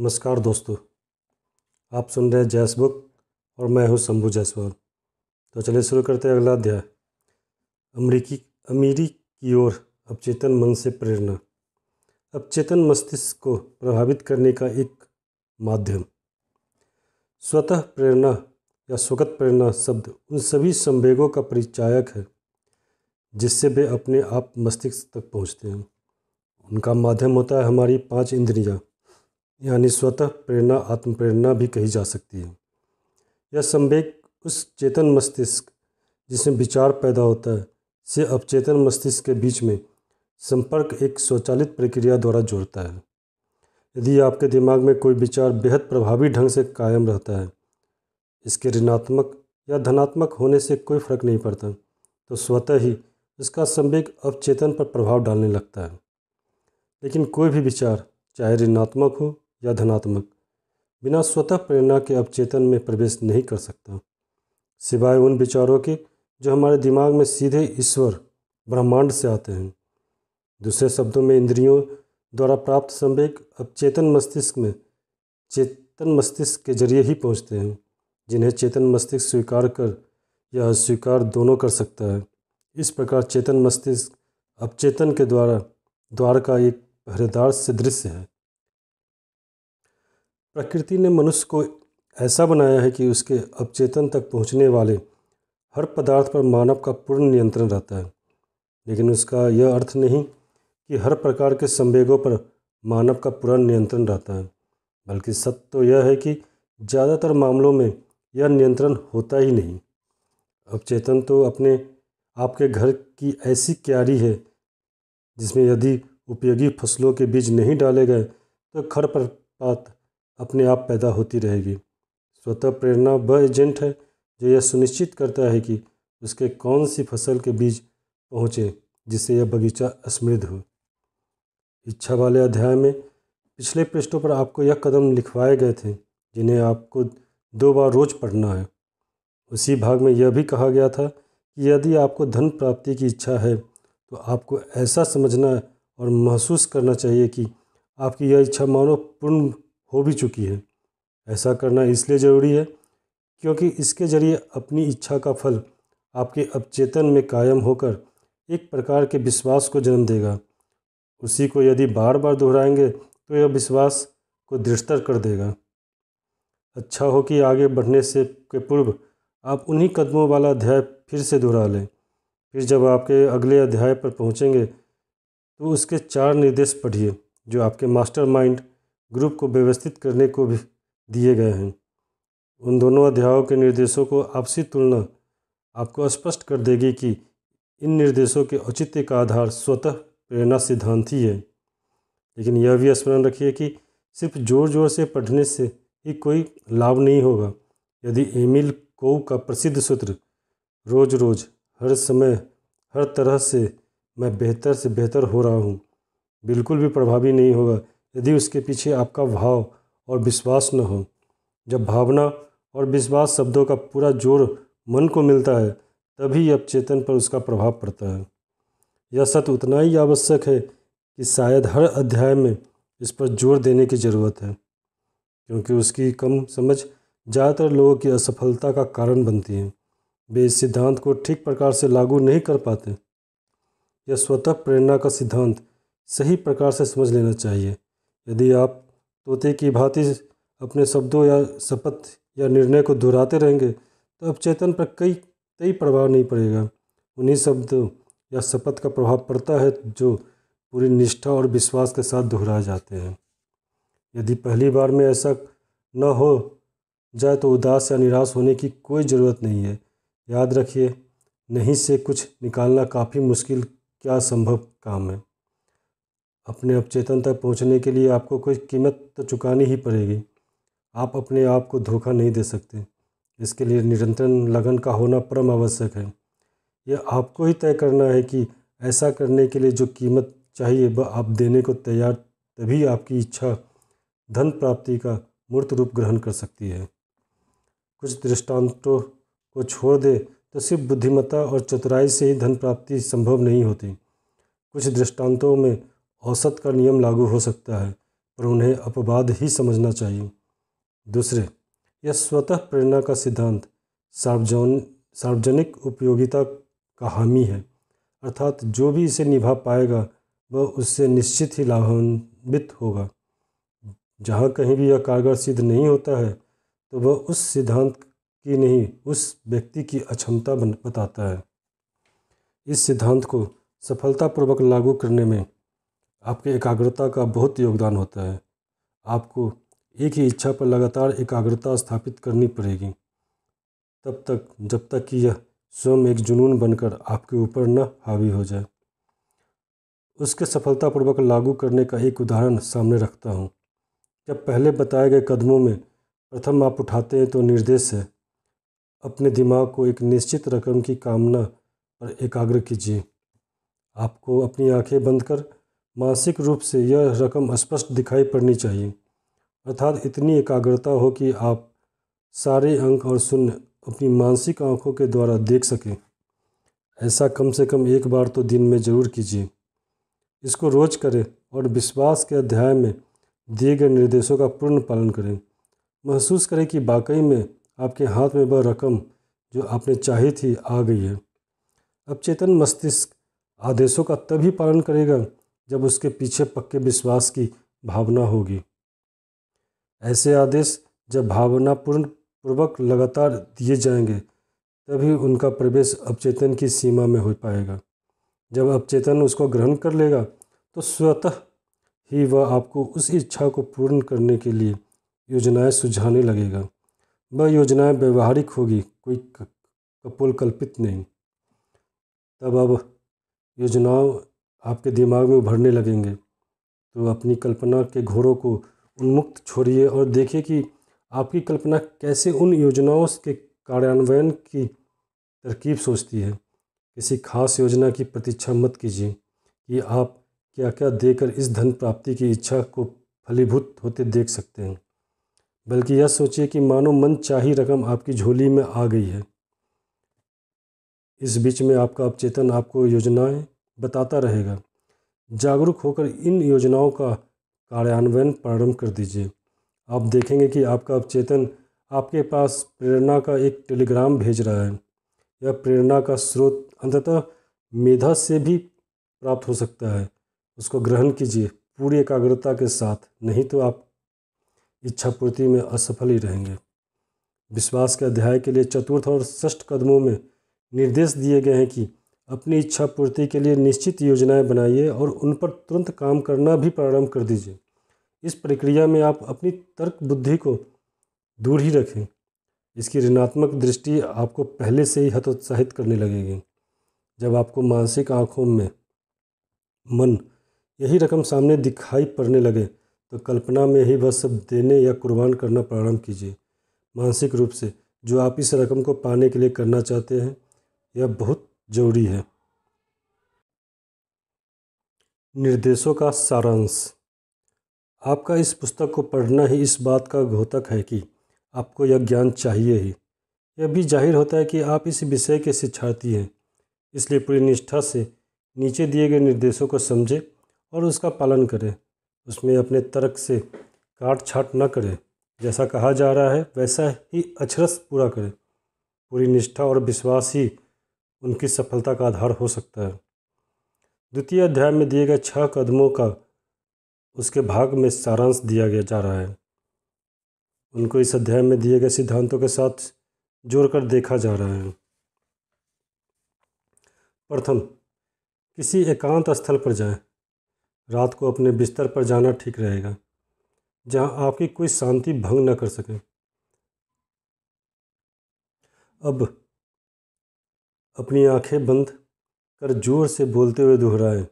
नमस्कार दोस्तों आप सुन रहे हैं जैस बुक और मैं हूं शंभू जायसवाल तो चलिए शुरू करते हैं अगला अध्याय अमरीकी अमीरी की ओर अवचेतन मन से प्रेरणा अवचेतन मस्तिष्क को प्रभावित करने का एक माध्यम स्वतः प्रेरणा या स्वगत प्रेरणा शब्द उन सभी संवेगों का परिचायक है जिससे वे अपने आप मस्तिष्क तक पहुंचते हैं उनका माध्यम होता है हमारी पांच इंद्रियां यानी स्वतः प्रेरणा आत्म प्रेरणा भी कही जा सकती है यह संवेग उस चेतन मस्तिष्क जिसमें विचार पैदा होता है से अवचेतन मस्तिष्क के बीच में संपर्क एक स्वचालित प्रक्रिया द्वारा जोड़ता है यदि आपके दिमाग में कोई विचार बेहद प्रभावी ढंग से कायम रहता है इसके ऋणात्मक या धनात्मक होने से कोई फर्क नहीं पड़ता तो स्वतः ही इसका संवेग अवचेतन पर प्रभाव डालने लगता है लेकिन कोई भी विचार चाहे ऋणात्मक हो या धनात्मक बिना स्वतः प्रेरणा के अवचेतन में प्रवेश नहीं कर सकता सिवाय उन विचारों के जो हमारे दिमाग में सीधे ईश्वर ब्रह्मांड से आते हैं दूसरे शब्दों में इंद्रियों द्वारा प्राप्त संवेग अवचेतन मस्तिष्क में चेतन मस्तिष्क के जरिए ही पहुंचते हैं जिन्हें चेतन मस्तिष्क स्वीकार कर या अस्वीकार दोनों कर सकता है इस प्रकार चेतन मस्तिष्क अवचेतन के द्वारा द्वार का एक पहरेदार से दृश्य है प्रकृति ने मनुष्य को ऐसा बनाया है कि उसके अवचेतन तक पहुंचने वाले हर पदार्थ पर मानव का पूर्ण नियंत्रण रहता है लेकिन उसका यह अर्थ नहीं कि हर प्रकार के संवेगों पर मानव का पूरा नियंत्रण रहता है बल्कि सत्य तो यह है कि ज़्यादातर मामलों में यह नियंत्रण होता ही नहीं अवचेतन तो अपने आपके घर की ऐसी क्यारी है जिसमें यदि उपयोगी फसलों के बीज नहीं डाले गए तो खर पर पात अपने आप पैदा होती रहेगी स्वतः प्रेरणा वह एजेंट है जो यह सुनिश्चित करता है कि उसके कौन सी फसल के बीज पहुँचे जिससे यह बगीचा समृद्ध हो इच्छा वाले अध्याय में पिछले पृष्ठों पर आपको यह कदम लिखवाए गए थे जिन्हें आपको दो बार रोज पढ़ना है उसी भाग में यह भी कहा गया था कि यदि आपको धन प्राप्ति की इच्छा है तो आपको ऐसा समझना और महसूस करना चाहिए कि आपकी यह इच्छा मानो पूर्ण हो भी चुकी है ऐसा करना इसलिए ज़रूरी है क्योंकि इसके ज़रिए अपनी इच्छा का फल आपके अपचेतन में कायम होकर एक प्रकार के विश्वास को जन्म देगा उसी को यदि बार बार दोहराएंगे तो यह विश्वास को दृढ़तर कर देगा अच्छा हो कि आगे बढ़ने से के पूर्व आप उन्हीं कदमों वाला अध्याय फिर से दोहरा लें फिर जब आपके अगले अध्याय पर पहुँचेंगे तो उसके चार निर्देश पढ़िए जो आपके माइंड ग्रुप को व्यवस्थित करने को भी दिए गए हैं उन दोनों अध्यायों के निर्देशों को आपसी तुलना आपको स्पष्ट कर देगी कि इन निर्देशों के औचित्य का आधार स्वतः प्रेरणा सिद्धांत ही है लेकिन यह भी स्मरण रखिए कि सिर्फ जोर जोर से पढ़ने से ही कोई लाभ नहीं होगा यदि एमिल कोव का प्रसिद्ध सूत्र रोज रोज हर समय हर तरह से मैं बेहतर से बेहतर हो रहा हूँ बिल्कुल भी प्रभावी नहीं होगा यदि उसके पीछे आपका भाव और विश्वास न हो जब भावना और विश्वास शब्दों का पूरा जोर मन को मिलता है तभी अब चेतन पर उसका प्रभाव पड़ता है यह सत्य उतना ही आवश्यक है कि शायद हर अध्याय में इस पर जोर देने की ज़रूरत है क्योंकि उसकी कम समझ ज़्यादातर लोगों की असफलता का कारण बनती है वे इस सिद्धांत को ठीक प्रकार से लागू नहीं कर पाते यह स्वतः प्रेरणा का सिद्धांत सही प्रकार से समझ लेना चाहिए यदि आप तोते की भांति अपने शब्दों या शपथ या निर्णय को दोहराते रहेंगे तो अब चेतन पर कई कई प्रभाव नहीं पड़ेगा उन्हीं शब्दों या शपथ का प्रभाव पड़ता है जो पूरी निष्ठा और विश्वास के साथ दोहराए जाते हैं यदि पहली बार में ऐसा न हो जाए तो उदास या निराश होने की कोई ज़रूरत नहीं है याद रखिए नहीं से कुछ निकालना काफ़ी मुश्किल क्या संभव काम है अपने अवचेतन तक पहुंचने के लिए आपको कोई कीमत तो चुकानी ही पड़ेगी आप अपने आप को धोखा नहीं दे सकते इसके लिए निरंतर लगन का होना परम आवश्यक है यह आपको ही तय करना है कि ऐसा करने के लिए जो कीमत चाहिए वह आप देने को तैयार तभी आपकी इच्छा धन प्राप्ति का मूर्त रूप ग्रहण कर सकती है कुछ दृष्टांतों को छोड़ दे तो सिर्फ बुद्धिमत्ता और चतुराई से ही धन प्राप्ति संभव नहीं होती कुछ दृष्टांतों में औसत का नियम लागू हो सकता है पर उन्हें अपवाद ही समझना चाहिए दूसरे यह स्वतः प्रेरणा का सिद्धांत सार्वजन सार्वजनिक उपयोगिता का हामी है अर्थात जो भी इसे निभा पाएगा वह उससे निश्चित ही लाभान्वित होगा जहाँ कहीं भी यह कारगर सिद्ध नहीं होता है तो वह उस सिद्धांत की नहीं उस व्यक्ति की अक्षमता बताता है इस सिद्धांत को सफलतापूर्वक लागू करने में आपके एकाग्रता का बहुत योगदान होता है आपको एक ही इच्छा पर लगातार एकाग्रता स्थापित करनी पड़ेगी तब तक जब तक कि यह स्वयं एक जुनून बनकर आपके ऊपर न हावी हो जाए उसके सफलतापूर्वक लागू करने का एक उदाहरण सामने रखता हूँ जब पहले बताए गए कदमों में प्रथम आप उठाते हैं तो निर्देश है अपने दिमाग को एक निश्चित रकम की कामना पर एकाग्र कीजिए आपको अपनी आंखें बंद कर मानसिक रूप से यह रकम स्पष्ट दिखाई पड़नी चाहिए अर्थात इतनी एकाग्रता हो कि आप सारे अंक और शून्य अपनी मानसिक आँखों के द्वारा देख सकें ऐसा कम से कम एक बार तो दिन में ज़रूर कीजिए इसको रोज करें और विश्वास के अध्याय में दिए गए निर्देशों का पूर्ण पालन करें महसूस करें कि वाकई में आपके हाथ में वह रकम जो आपने चाही थी आ गई है अब चेतन मस्तिष्क आदेशों का तभी पालन करेगा जब उसके पीछे पक्के विश्वास की भावना होगी ऐसे आदेश जब भावनापूर्ण पूर्वक लगातार दिए जाएंगे तभी उनका प्रवेश अवचेतन की सीमा में हो पाएगा जब अवचेतन उसको ग्रहण कर लेगा तो स्वतः ही वह आपको उस इच्छा को पूर्ण करने के लिए योजनाएं सुझाने लगेगा वह योजनाएं व्यवहारिक होगी कोई कपोल कल्पित नहीं तब अब योजनाओं आपके दिमाग में उभरने लगेंगे तो अपनी कल्पना के घोरों को उन्मुक्त छोड़िए और देखिए कि आपकी कल्पना कैसे उन योजनाओं के कार्यान्वयन की तरकीब सोचती है किसी खास योजना की प्रतीक्षा मत कीजिए कि आप क्या क्या देकर इस धन प्राप्ति की इच्छा को फलीभूत होते देख सकते हैं बल्कि यह सोचिए कि मानो मन चाही रकम आपकी झोली में आ गई है इस बीच में आपका अवचेतन आपको योजनाएं बताता रहेगा जागरूक होकर इन योजनाओं का कार्यान्वयन प्रारंभ कर दीजिए आप देखेंगे कि आपका अवचेतन आपके पास प्रेरणा का एक टेलीग्राम भेज रहा है यह प्रेरणा का स्रोत अंततः मेधा से भी प्राप्त हो सकता है उसको ग्रहण कीजिए पूरी एकाग्रता के साथ नहीं तो आप इच्छा पूर्ति में असफल ही रहेंगे विश्वास के अध्याय के लिए चतुर्थ और षष्ठ कदमों में निर्देश दिए गए हैं कि अपनी इच्छा पूर्ति के लिए निश्चित योजनाएं बनाइए और उन पर तुरंत काम करना भी प्रारंभ कर दीजिए इस प्रक्रिया में आप अपनी तर्क बुद्धि को दूर ही रखें इसकी ऋणात्मक दृष्टि आपको पहले से ही हतोत्साहित करने लगेगी जब आपको मानसिक आँखों में मन यही रकम सामने दिखाई पड़ने लगे तो कल्पना में ही वह सब देने या कुर्बान करना प्रारंभ कीजिए मानसिक रूप से जो आप इस रकम को पाने के लिए करना चाहते हैं यह बहुत जरूरी है निर्देशों का सारांश आपका इस पुस्तक को पढ़ना ही इस बात का घोतक है कि आपको यह ज्ञान चाहिए ही यह भी जाहिर होता है कि आप इस विषय के शिक्षार्थी हैं इसलिए पूरी निष्ठा से नीचे दिए गए निर्देशों को समझें और उसका पालन करें उसमें अपने तर्क से काट छाट न करें जैसा कहा जा रहा है वैसा ही अक्षरस पूरा करें पूरी निष्ठा और विश्वास ही उनकी सफलता का आधार हो सकता है द्वितीय अध्याय में दिए गए छह कदमों का उसके भाग में सारांश दिया गया जा रहा है उनको इस अध्याय में दिए गए सिद्धांतों के साथ जोड़कर देखा जा रहा है प्रथम किसी एकांत स्थल पर जाएं। रात को अपने बिस्तर पर जाना ठीक रहेगा जहां आपकी कोई शांति भंग न कर सके अब अपनी आंखें बंद कर जोर से बोलते हुए दोहराएं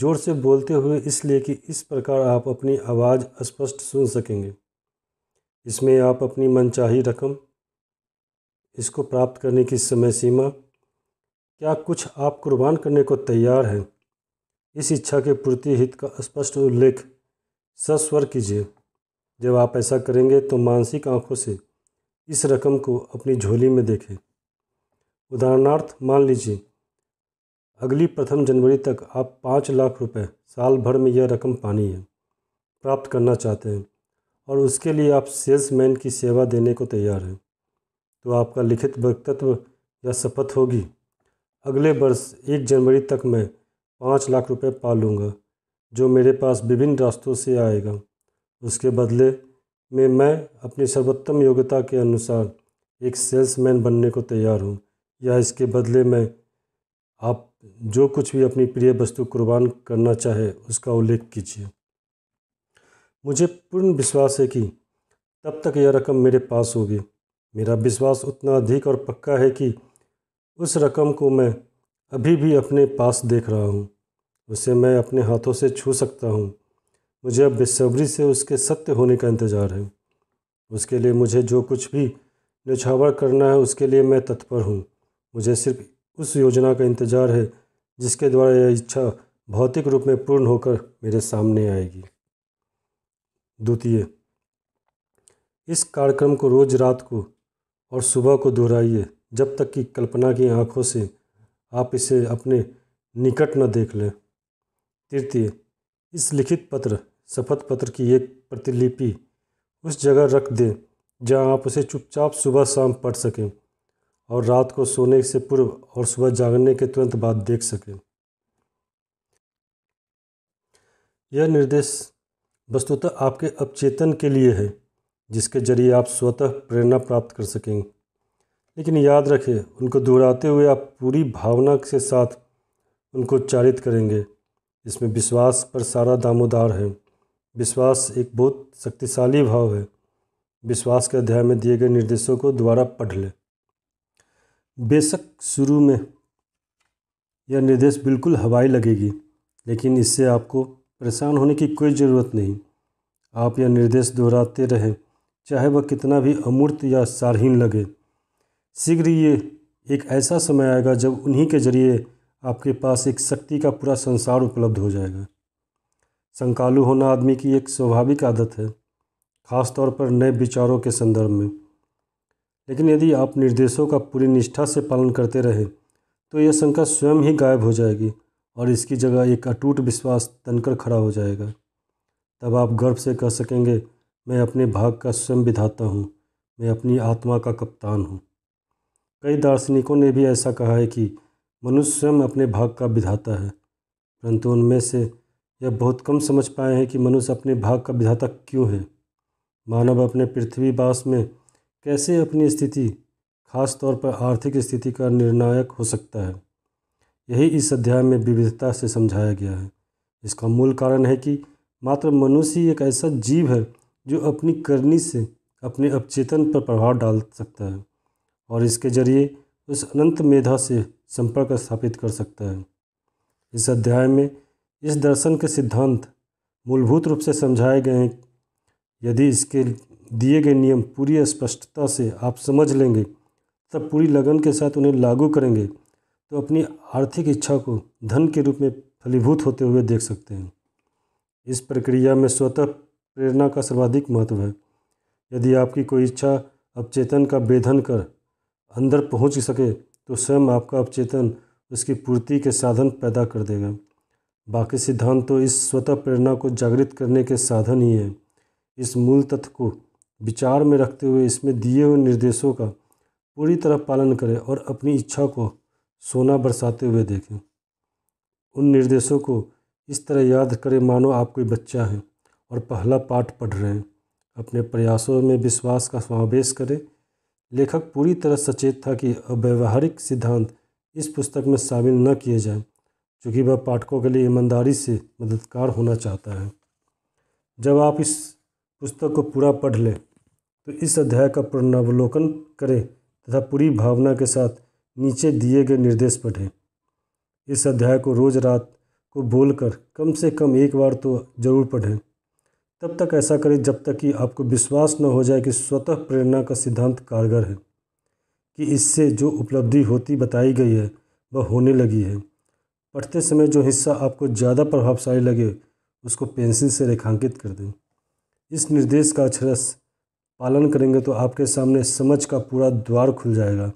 जोर से बोलते हुए इसलिए कि इस प्रकार आप अपनी आवाज़ स्पष्ट सुन सकेंगे इसमें आप अपनी मनचाही रकम इसको प्राप्त करने की समय सीमा क्या कुछ आप कुर्बान करने को तैयार हैं इस इच्छा के पूर्ति हित का स्पष्ट उल्लेख सस्वर कीजिए जब आप ऐसा करेंगे तो मानसिक आंखों से इस रकम को अपनी झोली में देखें उदाहरणार्थ मान लीजिए अगली प्रथम जनवरी तक आप पाँच लाख रुपए साल भर में यह रकम पानी है प्राप्त करना चाहते हैं और उसके लिए आप सेल्समैन की सेवा देने को तैयार हैं तो आपका लिखित वक्तत्व या शपथ होगी अगले वर्ष एक जनवरी तक मैं पाँच लाख रुपए पा लूँगा जो मेरे पास विभिन्न रास्तों से आएगा उसके बदले में मैं अपनी सर्वोत्तम योग्यता के अनुसार एक सेल्समैन बनने को तैयार हूँ या इसके बदले में आप जो कुछ भी अपनी प्रिय वस्तु कुर्बान करना चाहे उसका उल्लेख कीजिए मुझे पूर्ण विश्वास है कि तब तक यह रकम मेरे पास होगी मेरा विश्वास उतना अधिक और पक्का है कि उस रकम को मैं अभी भी अपने पास देख रहा हूँ उसे मैं अपने हाथों से छू सकता हूँ मुझे अब बेसब्री से उसके सत्य होने का इंतज़ार है उसके लिए मुझे जो कुछ भी निछावर करना है उसके लिए मैं तत्पर हूँ मुझे सिर्फ उस योजना का इंतजार है जिसके द्वारा यह इच्छा भौतिक रूप में पूर्ण होकर मेरे सामने आएगी द्वितीय इस कार्यक्रम को रोज रात को और सुबह को दोहराइए जब तक कि कल्पना की आंखों से आप इसे अपने निकट न देख लें तृतीय इस लिखित पत्र शपथ पत्र की एक प्रतिलिपि उस जगह रख दें जहां आप उसे चुपचाप सुबह शाम पढ़ सकें और रात को सोने से पूर्व और सुबह जागने के तुरंत बाद देख सकें यह निर्देश वस्तुतः आपके अपचेतन के लिए है जिसके जरिए आप स्वतः प्रेरणा प्राप्त कर सकेंगे लेकिन याद रखें उनको दोहराते हुए आप पूरी भावना के साथ उनको उच्चारित करेंगे इसमें विश्वास पर सारा दामोदार है विश्वास एक बहुत शक्तिशाली भाव है विश्वास के अध्याय में दिए गए निर्देशों को दोबारा पढ़ लें बेशक शुरू में यह निर्देश बिल्कुल हवाई लगेगी लेकिन इससे आपको परेशान होने की कोई ज़रूरत नहीं आप यह निर्देश दोहराते रहें चाहे वह कितना भी अमूर्त या सारहीन लगे शीघ्र ये एक ऐसा समय आएगा जब उन्हीं के जरिए आपके पास एक शक्ति का पूरा संसार उपलब्ध हो जाएगा संकालु होना आदमी की एक स्वाभाविक आदत है खास तौर पर नए विचारों के संदर्भ में लेकिन यदि आप निर्देशों का पूरी निष्ठा से पालन करते रहे तो यह शंका स्वयं ही गायब हो जाएगी और इसकी जगह एक अटूट विश्वास तनकर खड़ा हो जाएगा तब आप गर्व से कह सकेंगे मैं अपने भाग का स्वयं विधाता हूँ मैं अपनी आत्मा का कप्तान हूँ कई दार्शनिकों ने भी ऐसा कहा है कि मनुष्य स्वयं अपने भाग का विधाता है परंतु उनमें से यह बहुत कम समझ पाए हैं कि मनुष्य अपने भाग का विधाता क्यों है मानव अपने पृथ्वीवास में कैसे अपनी स्थिति खास तौर पर आर्थिक स्थिति का निर्णायक हो सकता है यही इस अध्याय में विविधता से समझाया गया है इसका मूल कारण है कि मात्र मनुष्य एक ऐसा जीव है जो अपनी करनी से अपने अपचेतन पर प्रभाव डाल सकता है और इसके जरिए उस अनंत मेधा से संपर्क स्थापित कर सकता है इस अध्याय में इस दर्शन के सिद्धांत मूलभूत रूप से समझाए गए हैं यदि इसके दिए गए नियम पूरी स्पष्टता से आप समझ लेंगे तब पूरी लगन के साथ उन्हें लागू करेंगे तो अपनी आर्थिक इच्छा को धन के रूप में फलीभूत होते हुए देख सकते हैं इस प्रक्रिया में स्वतः प्रेरणा का सर्वाधिक महत्व है यदि आपकी कोई इच्छा अपचेतन का बेधन कर अंदर पहुंच सके तो स्वयं आपका अपचेतन उसकी पूर्ति के साधन पैदा कर देगा बाकी सिद्धांत तो इस स्वतः प्रेरणा को जागृत करने के साधन ही हैं इस मूल तत्व को विचार में रखते हुए इसमें दिए हुए निर्देशों का पूरी तरह पालन करें और अपनी इच्छा को सोना बरसाते हुए देखें उन निर्देशों को इस तरह याद करें मानो आप कोई बच्चा है और पहला पाठ पढ़ रहे हैं अपने प्रयासों में विश्वास का समावेश करें लेखक पूरी तरह सचेत था कि अव्यवहारिक सिद्धांत इस पुस्तक में शामिल न किए जाएं क्योंकि वह पाठकों के लिए ईमानदारी से मददगार होना चाहता है जब आप इस पुस्तक को पूरा पढ़ लें तो इस अध्याय का पुनरावलोकन करें तथा पूरी भावना के साथ नीचे दिए गए निर्देश पढ़ें इस अध्याय को रोज़ रात को बोलकर कम से कम एक बार तो जरूर पढ़ें तब तक ऐसा करें जब तक कि आपको विश्वास न हो जाए कि स्वतः प्रेरणा का सिद्धांत कारगर है कि इससे जो उपलब्धि होती बताई गई है वह होने लगी है पढ़ते समय जो हिस्सा आपको ज़्यादा प्रभावशाली लगे उसको पेंसिल से रेखांकित कर दें इस निर्देश का अक्षरस पालन करेंगे तो आपके सामने समझ का पूरा द्वार खुल जाएगा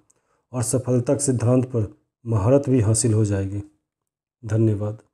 और सफलता के सिद्धांत पर महारत भी हासिल हो जाएगी धन्यवाद